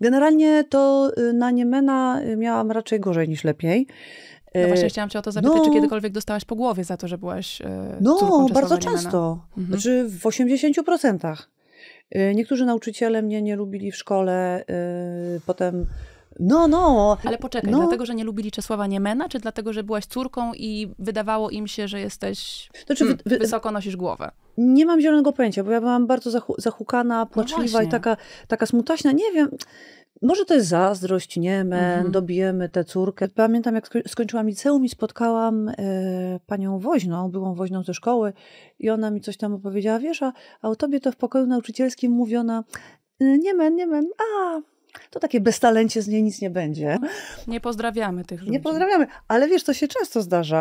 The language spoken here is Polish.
Generalnie to y, na Niemena y, miałam raczej gorzej niż lepiej. No właśnie y, chciałam cię o to zapytać, no, czy kiedykolwiek dostałaś po głowie za to, że byłaś No, bardzo często. Mhm. Znaczy w 80%. Niektórzy nauczyciele mnie nie lubili w szkole, potem no, no. Ale poczekaj, no. dlatego, że nie lubili Czesława Niemena, czy dlatego, że byłaś córką i wydawało im się, że jesteś. Znaczy, hmm, wy, wy, wysoko nosisz głowę? Nie mam zielonego pojęcia, bo ja byłam bardzo zahu zahukana, no płaczliwa no i taka, taka smutaśna. Nie wiem. Może to jest zazdrość, Niemen, mhm. dobijemy tę córkę. Pamiętam, jak skończyłam liceum i spotkałam e, panią woźną, byłą woźną ze szkoły, i ona mi coś tam opowiedziała. Wiesz, a, a o tobie to w pokoju nauczycielskim mówiono, e, Niemen, Niemen, a to takie beztalencie z niej nic nie będzie. Nie pozdrawiamy tych ludzi. Nie pozdrawiamy, ale wiesz, to się często zdarza.